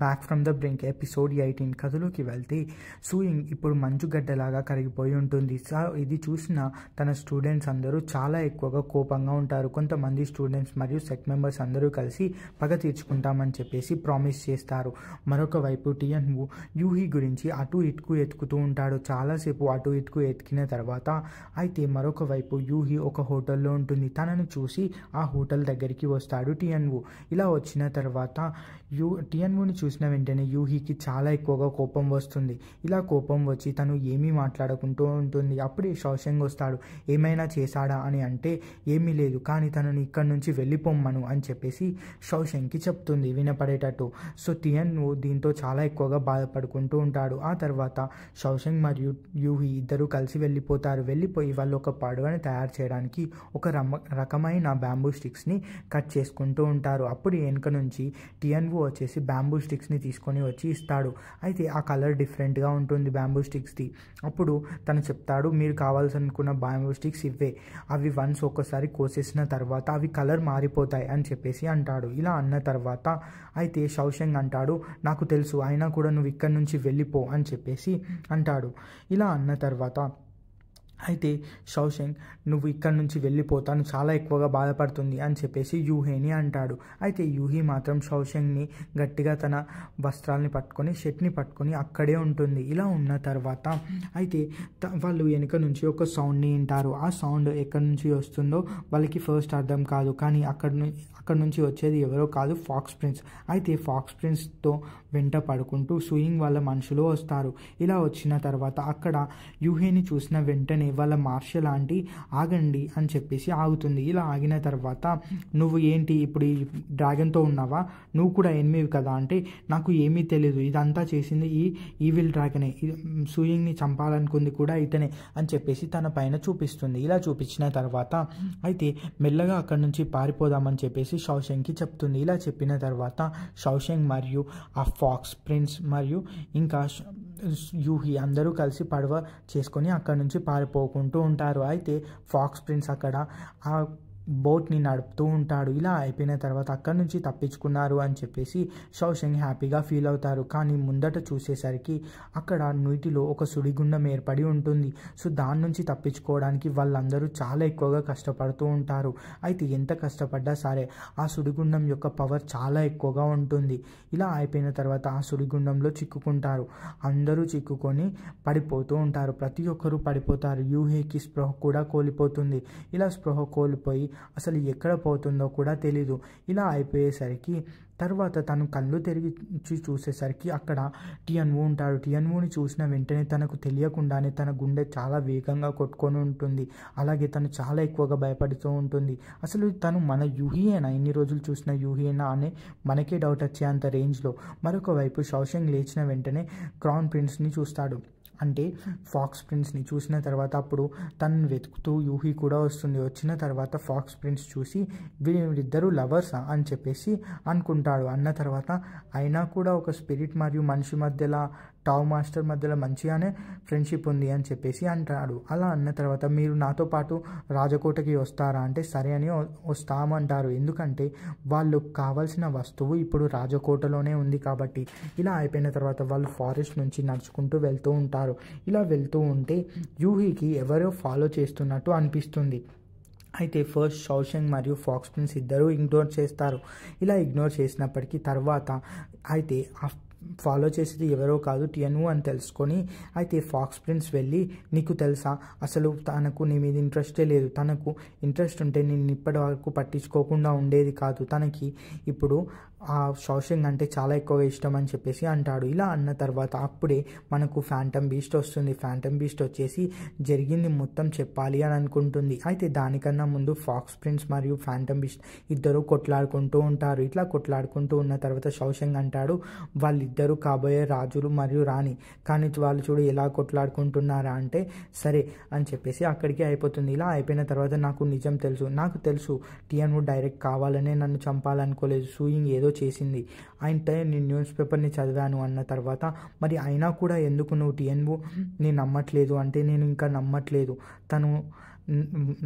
back from the brink episode eighteen కథలోకి వెళ్తే sewing ఇప్పుడు మంచుగడ్డలాగా కరిగిపోయి ఉంటుంది సో ఇది చూసిన తన స్టూడెంట్స్ అందరూ చాలా ఎక్కువగా కోపంగా ఉంటారు కొంతమంది స్టూడెంట్స్ మరియు సెట్ మెంబర్స్ అందరూ కలిసి పగ తీర్చుకుంటామని చెప్పేసి ప్రామిస్ చేస్తారు మరొక వైపు టియన్వు యూహి గురించి అటు ఇటుకు ఎతుకుతూ ఉంటాడు చాలాసేపు అటు ఇటుకు ఎతికిన తర్వాత అయితే మరొక వైపు యూహి ఒక హోటల్లో ఉంటుంది తనను చూసి ఆ హోటల్ దగ్గరికి వస్తాడు టియన్వు ఇలా వచ్చిన తర్వాత యూ టియన్వుని చూసిన వెంటనే యూహికి చాలా ఎక్కువగా కోపం వస్తుంది ఇలా కోపం వచ్చి తను ఏమీ మాట్లాడుకుంటూ ఉంటుంది అప్పుడే శౌశంగ్ వస్తాడు ఏమైనా చేశాడా అని అంటే ఏమీ లేదు కానీ తనను ఇక్కడి నుంచి వెళ్ళిపోమ్మను అని చెప్పేసి శౌశంగ్కి చెప్తుంది వినపడేటట్టు సో టియన్ దీంతో చాలా ఎక్కువగా బాధపడుకుంటూ ఉంటాడు ఆ తర్వాత శౌశంగ్ మరియు యూహి ఇద్దరు కలిసి వెళ్ళిపోతారు వెళ్ళిపోయి వాళ్ళు ఒక పడవని తయారు చేయడానికి ఒక రకమైన బ్యాంబూ స్టిక్స్ని కట్ చేసుకుంటూ ఉంటారు అప్పుడు వెనుక నుంచి టిఎన్ఓ వచ్చేసి బ్యాంబూ స్టిక్స్ని తీసుకొని వచ్చి ఇస్తాడు అయితే ఆ కలర్ డిఫరెంట్గా ఉంటుంది బ్యాంబూ స్టిక్స్ది అప్పుడు తను చెప్తాడు మీరు అనుకున్న బ్యాంబూ స్టిక్స్ ఇవే అవి వన్స్ ఒక్కసారి కోసేసిన తర్వాత అవి కలర్ మారిపోతాయి అని చెప్పేసి అంటాడు ఇలా అన్న తర్వాత అయితే శౌశంగ్ అంటాడు నాకు తెలుసు అయినా కూడా నువ్వు ఇక్కడి నుంచి వెళ్ళిపో అని చెప్పేసి అంటాడు ఇలా అన్న తర్వాత అయితే షౌషంగ్ నువ్వు ఇక్కడి నుంచి వెళ్ళిపోతాను చాలా ఎక్కువగా బాధపడుతుంది అని చెప్పేసి యూహేని అంటాడు అయితే యూహి మాత్రం షౌషంగ్ని గట్టిగా తన వస్త్రాలని పట్టుకొని షెట్ని పట్టుకొని అక్కడే ఉంటుంది ఇలా ఉన్న తర్వాత అయితే వాళ్ళు వెనుక నుంచి ఒక సౌండ్ని వింటారు ఆ సౌండ్ ఎక్కడి నుంచి వస్తుందో వాళ్ళకి ఫస్ట్ అర్థం కాదు కానీ అక్కడ అక్కడ నుంచి వచ్చేది ఎవరో కాదు ఫాక్స్ ప్రిన్స్ అయితే ఫాక్స్ ప్రిన్స్తో వెంట పడుకుంటూ సూయింగ్ వాళ్ళ మనుషులు వస్తారు ఇలా వచ్చిన తర్వాత అక్కడ యూహేని చూసిన వెంటనే వాళ్ళ మార్షల్ ఆంటీ ఆగండి అని చెప్పేసి ఆగుతుంది ఇలా ఆగిన తర్వాత నువ్వు ఏంటి ఇప్పుడు ఈ డ్రాగన్తో ఉన్నావా నువ్వు కూడా ఎనిమివి కదా అంటే నాకు ఏమీ తెలియదు ఇదంతా చేసింది ఈ ఈవిల్ డ్రాగనే సూయింగ్ని చంపాలనుకుంది కూడా ఇతనే అని చెప్పేసి తన పైన చూపిస్తుంది ఇలా చూపించిన తర్వాత అయితే మెల్లగా అక్కడి నుంచి పారిపోదామని చెప్పేసి షౌషంగ్కి చెప్తుంది ఇలా చెప్పిన తర్వాత షౌషంగ్ మరియు ఆ ఫాక్స్ ప్రిన్స్ మరియు ఇంకా యూహి అందరూ కలిసి పడవ చేసుకొని అక్కడ నుంచి పారిపోకుంటూ ఉంటారు అయితే ఫాక్స్ ప్రిన్స్ అక్కడ బోట్ని నడుపుతూ ఉంటాడు ఇలా అయిపోయిన తర్వాత అక్కడి నుంచి తప్పించుకున్నారు అని చెప్పేసి షౌషంగ్ హ్యాపీగా ఫీల్ అవుతారు కానీ ముందట చూసేసరికి అక్కడ నీటిలో ఒక సుడిగుండం ఏర్పడి ఉంటుంది సో దాని నుంచి తప్పించుకోవడానికి వాళ్ళందరూ చాలా ఎక్కువగా కష్టపడుతూ ఉంటారు అయితే ఎంత కష్టపడ్డా సరే ఆ సుడిగుండం యొక్క పవర్ చాలా ఎక్కువగా ఉంటుంది ఇలా అయిపోయిన తర్వాత ఆ సుడిగుండంలో చిక్కుకుంటారు అందరూ చిక్కుకొని పడిపోతూ ఉంటారు ప్రతి ఒక్కరూ పడిపోతారు యూహేకి స్పృహ కూడా కోల్పోతుంది ఇలా స్పృహ కోల్పోయి అసలు ఎక్కడ పోతుందో కూడా తెలీదు ఇలా అయిపోయేసరికి తర్వాత తను కళ్ళు తెరిచి చూసేసరికి అక్కడ టిఎన్ఓ ఉంటాడు టిఎన్ఓని చూసిన వెంటనే తనకు తెలియకుండానే తన గుండె చాలా వేగంగా కొట్టుకొని ఉంటుంది అలాగే తను చాలా ఎక్కువగా భయపడుతూ ఉంటుంది అసలు తను మన యూహియేనా ఎన్ని రోజులు చూసిన యూహియేనా అనే మనకే డౌట్ వచ్చే అంత రేంజ్లో మరొక వైపు శౌషంగ్ లేచిన వెంటనే క్రౌన్ ప్రిన్స్ని చూస్తాడు అంటే ఫాక్స్ ప్రింట్స్ని చూసిన తర్వాత అప్పుడు తను వెతుకుతూ యూహి కూడా వస్తుంది వచ్చిన తర్వాత ఫాక్స్ ప్రింట్స్ చూసి వీరిద్దరూ లవర్సా అని చెప్పేసి అనుకుంటాడు అన్న తర్వాత అయినా కూడా ఒక స్పిరిట్ మరియు మనిషి మధ్యలో టావ్ మాస్టర్ మధ్యలో మంచిగానే ఫ్రెండ్షిప్ ఉంది అని చెప్పేసి అంటాడు అలా అన్న తర్వాత మీరు నాతో పాటు రాజకోటకి వస్తారా అంటే సరే అని వస్తామంటారు ఎందుకంటే వాళ్ళు కావాల్సిన వస్తువు ఇప్పుడు రాజకోటలోనే ఉంది కాబట్టి ఇలా అయిపోయిన తర్వాత వాళ్ళు ఫారెస్ట్ నుంచి నడుచుకుంటూ వెళ్తూ ఉంటారు ఇలా వెళ్తూ ఉంటే యూహికి ఎవరో ఫాలో చేస్తున్నట్టు అనిపిస్తుంది అయితే ఫస్ట్ షౌషంగ్ మరియు ఫాక్స్ ప్రిన్స్ ఇద్దరూ ఇగ్నోర్ చేస్తారు ఇలా ఇగ్నోర్ చేసినప్పటికీ తర్వాత అయితే ఫాలో చేసేది ఎవరో కాదు టిఎన్ఓ అని తెలుసుకొని అయితే ఫాక్స్ ప్రిన్స్ వెళ్ళి నీకు తెలుసా అసలు తనకు నీ మీద ఇంట్రెస్టే లేదు తనకు ఇంట్రెస్ట్ ఉంటే నేను ఇప్పటి వరకు పట్టించుకోకుండా ఉండేది కాదు తనకి ఇప్పుడు ఆ షౌషన్ అంటే చాలా ఎక్కువగా ఇష్టం అని చెప్పేసి అంటాడు ఇలా అన్న తర్వాత అప్పుడే మనకు ఫ్యాంటమ్ బీస్ట్ వస్తుంది ఫ్యాంటమ్ బీస్ట్ వచ్చేసి జరిగింది మొత్తం చెప్పాలి అని అనుకుంటుంది అయితే దానికన్నా ముందు ఫాక్స్ ప్రిన్స్ మరియు ఫ్యాంటమ్ బీస్ట్ ఇద్దరు కొట్లాడుకుంటూ ఉంటారు ఇట్లా కొట్లాడుకుంటూ ఉన్న తర్వాత షౌషంగ్ అంటాడు వాళ్ళిద్దరూ కాబోయే రాజులు మరియు రాణి కానీ వాళ్ళు చూడు ఎలా కొట్లాడుకుంటున్నారా అంటే సరే అని చెప్పేసి అక్కడికి అయిపోతుంది ఇలా అయిపోయిన తర్వాత నాకు నిజం తెలుసు నాకు తెలుసు టీఎన్ డైరెక్ట్ కావాలనే నన్ను చంపాలనుకోలేదు సూయింగ్ ఏదో చేసింది ఆయన నేను న్యూస్ పేపర్ని చదివాను అన్న తర్వాత మరి అయినా కూడా ఎందుకు నువ్వు టిఎన్ఓ నేను నమ్మట్లేదు అంటే నేను ఇంకా నమ్మట్లేదు తను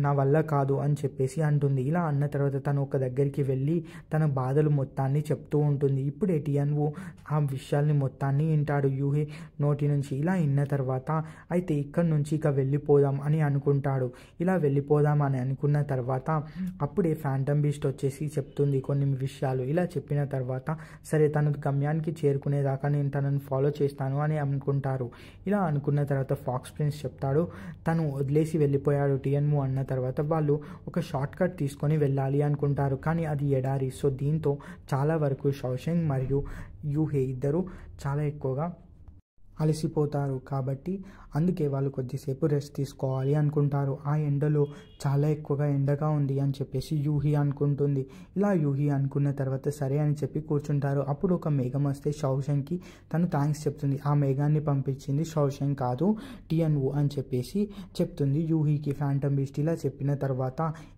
నా వల్ల కాదు అని చెప్పేసి అంటుంది ఇలా అన్న తర్వాత తను ఒక దగ్గరికి వెళ్ళి తన బాధలు మొత్తాన్ని చెప్తూ ఉంటుంది ఇప్పుడు ఎటిఎన్ఓ ఆ విషయాల్ని మొత్తాన్ని వింటాడు యూహే నోటి నుంచి ఇలా విన్న తర్వాత అయితే ఇక్కడి నుంచి ఇక వెళ్ళిపోదాం అని అనుకుంటాడు ఇలా వెళ్ళిపోదాం అని అనుకున్న తర్వాత అప్పుడే ఫ్యాంటమ్ బీస్ట్ వచ్చేసి చెప్తుంది కొన్ని విషయాలు ఇలా చెప్పిన తర్వాత సరే తను గమ్యానికి చేరుకునేదాకా నేను తనను ఫాలో చేస్తాను అని అనుకుంటారు ఇలా అనుకున్న తర్వాత ఫాక్స్ ప్రిన్స్ చెప్తాడు తను వదిలేసి వెళ్ళిపోయాడు కొట్టేయను అన్న తర్వాత వాళ్ళు ఒక షార్ట్ కట్ తీసుకొని వెళ్ళాలి అనుకుంటారు కానీ అది ఎడారి సో దీంతో చాలా వరకు షౌషంగ్ మరియు యూహే ఇద్దరు చాలా ఎక్కువగా అలసిపోతారు కాబట్టి అందుకే వాళ్ళు కొద్దిసేపు రెస్ట్ తీసుకోవాలి అనుకుంటారు ఆ ఎండలో చాలా ఎక్కువగా ఎండగా ఉంది అని చెప్పేసి యూహి అనుకుంటుంది ఇలా యూహి అనుకున్న తర్వాత సరే అని చెప్పి కూర్చుంటారు అప్పుడు ఒక మేఘం వస్తే షౌషంగ్కి తను థ్యాంక్స్ చెప్తుంది ఆ మేఘాన్ని పంపించింది షౌషంగ్ కాదు టిఎన్ఓ అని చెప్పేసి చెప్తుంది యూహికి ఫ్యాంటమ్ బీస్ట్ ఇలా చెప్పిన తర్వాత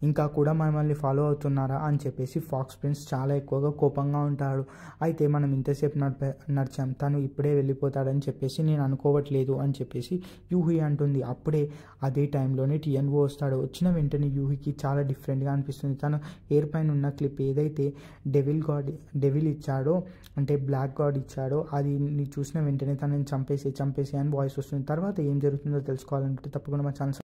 ఇంకా కూడా మమ్మల్ని ఫాలో అవుతున్నారా అని చెప్పేసి ఫాక్స్ ప్రిన్స్ చాలా ఎక్కువగా కోపంగా ఉంటాడు అయితే మనం ఇంతసేపు నడిపే నడిచాం తను ఇప్పుడే వెళ్ళిపోతాడని చెప్పేసి చెప్పేసి నేను అనుకోవట్లేదు అని చెప్పేసి యూహి అంటుంది అప్పుడే అదే టైంలోనే టిఎన్ఓ వస్తాడు వచ్చిన వెంటనే యూహికి చాలా డిఫరెంట్గా అనిపిస్తుంది తను ఎయిర్ పైన ఉన్న క్లిప్ ఏదైతే డెవిల్ గాడ్ డెవిల్ ఇచ్చాడో అంటే బ్లాక్ గాడ్ ఇచ్చాడో అది చూసిన వెంటనే తనని చంపేసి చంపేసి అని వాయిస్ వస్తుంది తర్వాత ఏం జరుగుతుందో తెలుసుకోవాలంటే తప్పకుండా మా ఛానల్